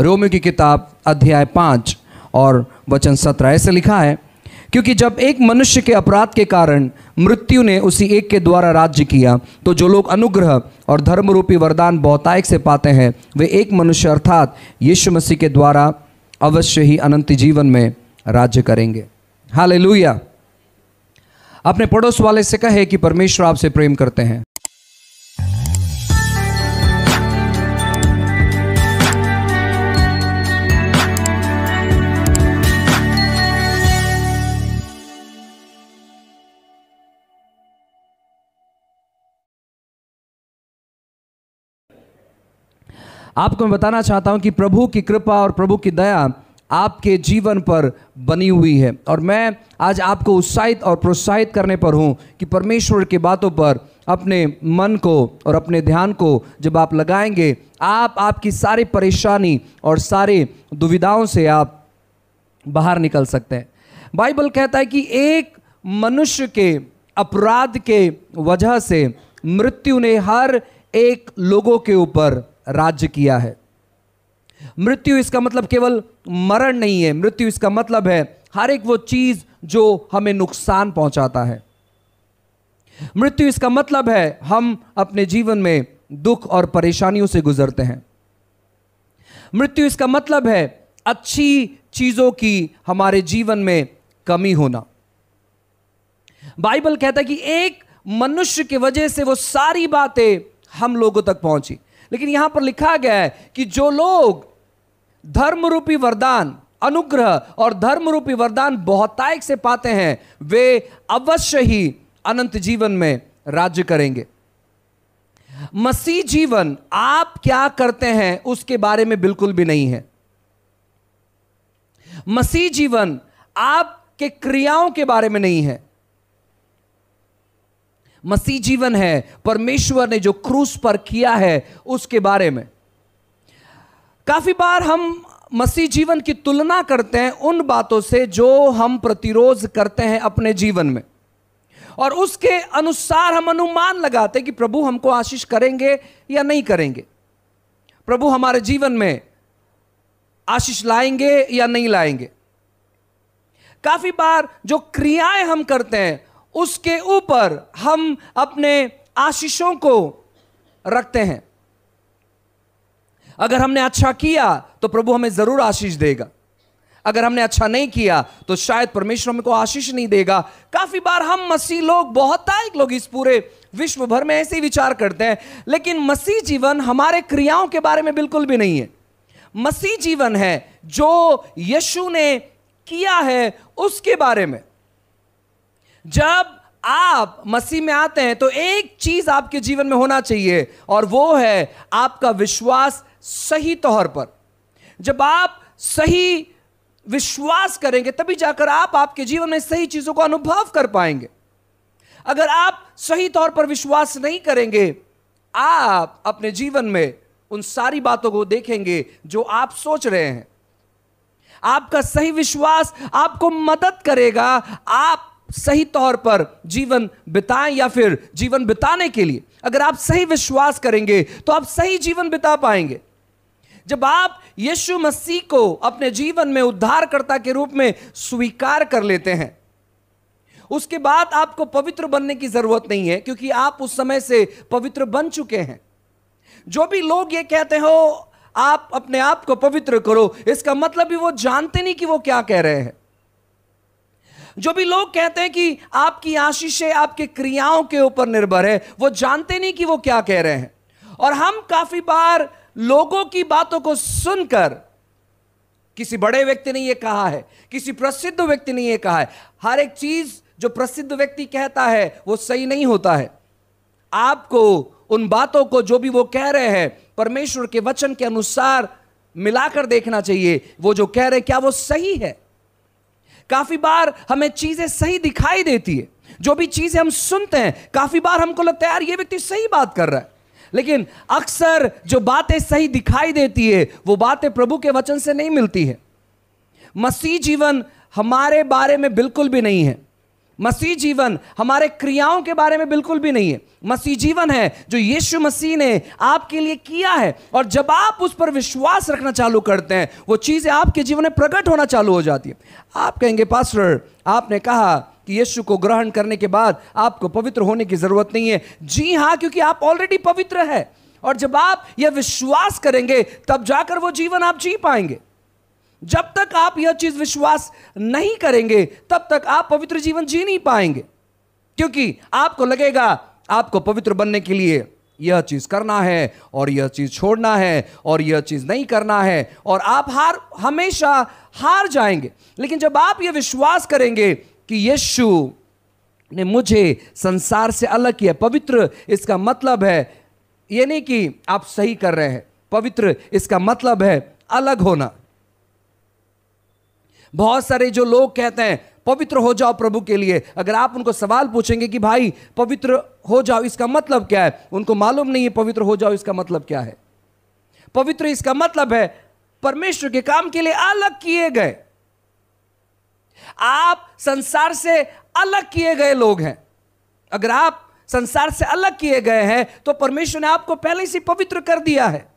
Romeo की किताब अध्याय पाँच और वचन सत्रह ऐसे लिखा है क्योंकि जब एक मनुष्य के अपराध के कारण मृत्यु ने उसी एक के द्वारा राज्य किया तो जो लोग अनुग्रह और धर्मरूपी वरदान बहुतायक से पाते हैं वे एक मनुष्य अर्थात यीशु मसीह के द्वारा अवश्य ही अनंत जीवन में राज्य करेंगे हाल अपने पड़ोस वाले से कहे कि परमेश्वर आपसे प्रेम करते हैं आपको मैं बताना चाहता हूं कि प्रभु की कृपा और प्रभु की दया आपके जीवन पर बनी हुई है और मैं आज आपको उत्साहित और प्रोत्साहित करने पर हूँ कि परमेश्वर की बातों पर अपने मन को और अपने ध्यान को जब आप लगाएंगे आप आपकी सारी परेशानी और सारे दुविधाओं से आप बाहर निकल सकते हैं बाइबल कहता है कि एक मनुष्य के अपराध के वजह से मृत्यु ने हर एक लोगों के ऊपर राज्य किया है मृत्यु इसका मतलब केवल मरण नहीं है मृत्यु इसका मतलब है हर एक वो चीज जो हमें नुकसान पहुंचाता है मृत्यु इसका मतलब है हम अपने जीवन में दुख और परेशानियों से गुजरते हैं मृत्यु इसका मतलब है अच्छी चीजों की हमारे जीवन में कमी होना बाइबल कहता है कि एक मनुष्य की वजह से वो सारी बातें हम लोगों तक पहुंची लेकिन यहां पर लिखा गया है कि जो लोग धर्म रूपी वरदान अनुग्रह और धर्म रूपी वरदान बहुतायक से पाते हैं वे अवश्य ही अनंत जीवन में राज्य करेंगे मसीह जीवन आप क्या करते हैं उसके बारे में बिल्कुल भी नहीं है मसीह जीवन आपके क्रियाओं के बारे में नहीं है मसीह जीवन है परमेश्वर ने जो क्रूस पर किया है उसके बारे में काफी बार हम मसीह जीवन की तुलना करते हैं उन बातों से जो हम प्रतिरोध करते हैं अपने जीवन में और उसके अनुसार हम अनुमान लगाते हैं कि प्रभु हमको आशीष करेंगे या नहीं करेंगे प्रभु हमारे जीवन में आशीष लाएंगे या नहीं लाएंगे काफी बार जो क्रियाएं हम करते हैं उसके ऊपर हम अपने आशीषों को रखते हैं अगर हमने अच्छा किया तो प्रभु हमें जरूर आशीष देगा अगर हमने अच्छा नहीं किया तो शायद परमेश्वर हमें को आशीष नहीं देगा काफी बार हम मसीह लोग बहुत एक लोग इस पूरे विश्व भर में ऐसे ही विचार करते हैं लेकिन मसीह जीवन हमारे क्रियाओं के बारे में बिल्कुल भी नहीं है मसीह जीवन है जो यशु ने किया है उसके बारे में जब आप मसीह में आते हैं तो एक चीज आपके जीवन में होना चाहिए और वो है आपका विश्वास सही तौर पर जब आप सही विश्वास करेंगे तभी जाकर आप आपके जीवन में सही चीजों का अनुभव कर पाएंगे अगर आप सही तौर पर विश्वास नहीं करेंगे आप अपने जीवन में उन सारी बातों को देखेंगे जो आप सोच रहे हैं आपका सही विश्वास आपको मदद करेगा आप सही तौर पर जीवन बिताएं या फिर जीवन बिताने के लिए अगर आप सही विश्वास करेंगे तो आप सही जीवन बिता पाएंगे जब आप यीशु मसीह को अपने जीवन में उद्धारकर्ता के रूप में स्वीकार कर लेते हैं उसके बाद आपको पवित्र बनने की जरूरत नहीं है क्योंकि आप उस समय से पवित्र बन चुके हैं जो भी लोग ये कहते हो आप अपने आप को पवित्र करो इसका मतलब भी वो जानते नहीं कि वो क्या कह रहे हैं जो भी लोग कहते हैं कि आपकी आशीषें आपके क्रियाओं के ऊपर निर्भर है वो जानते नहीं कि वो क्या कह रहे हैं और हम काफी बार लोगों की बातों को सुनकर किसी बड़े व्यक्ति ने यह कहा है किसी प्रसिद्ध व्यक्ति ने यह कहा है हर एक चीज जो प्रसिद्ध व्यक्ति कहता है वो सही नहीं होता है आपको उन बातों को जो भी वो कह रहे हैं परमेश्वर के वचन के अनुसार मिलाकर देखना चाहिए वो जो कह रहे क्या वो सही है काफ़ी बार हमें चीज़ें सही दिखाई देती है जो भी चीज़ें हम सुनते हैं काफ़ी बार हमको लगता है यार ये व्यक्ति सही बात कर रहा है लेकिन अक्सर जो बातें सही दिखाई देती है वो बातें प्रभु के वचन से नहीं मिलती है मसीह जीवन हमारे बारे में बिल्कुल भी नहीं है मसीह जीवन हमारे क्रियाओं के बारे में बिल्कुल भी नहीं है मसीह जीवन है जो यीशु मसीह ने आपके लिए किया है और जब आप उस पर विश्वास रखना चालू करते हैं वो चीज़ें आपके जीवन में प्रकट होना चालू हो जाती है आप कहेंगे पास्टर आपने कहा कि यीशु को ग्रहण करने के बाद आपको पवित्र होने की ज़रूरत नहीं है जी हाँ क्योंकि आप ऑलरेडी पवित्र है और जब आप यह विश्वास करेंगे तब जाकर वो जीवन आप जी पाएंगे जब तक आप यह चीज विश्वास नहीं करेंगे तब तक आप पवित्र जीवन जी नहीं पाएंगे क्योंकि आपको लगेगा आपको पवित्र बनने के लिए यह चीज करना है और यह चीज छोड़ना है और यह चीज नहीं करना है और आप हार हमेशा हार जाएंगे लेकिन जब आप यह विश्वास करेंगे कि यीशु ने मुझे संसार से अलग किया पवित्र इसका मतलब है ये नहीं कि आप सही कर रहे हैं पवित्र इसका मतलब है अलग होना बहुत सारे जो लोग कहते हैं पवित्र हो जाओ प्रभु के लिए अगर आप उनको सवाल पूछेंगे कि भाई पवित्र हो जाओ इसका मतलब क्या है उनको मालूम नहीं है पवित्र हो जाओ इसका मतलब क्या है पवित्र इसका मतलब है परमेश्वर के काम के लिए अलग किए गए आप संसार से अलग किए गए लोग हैं अगर आप संसार से अलग किए गए हैं तो परमेश्वर ने आपको पहले से पवित्र कर दिया है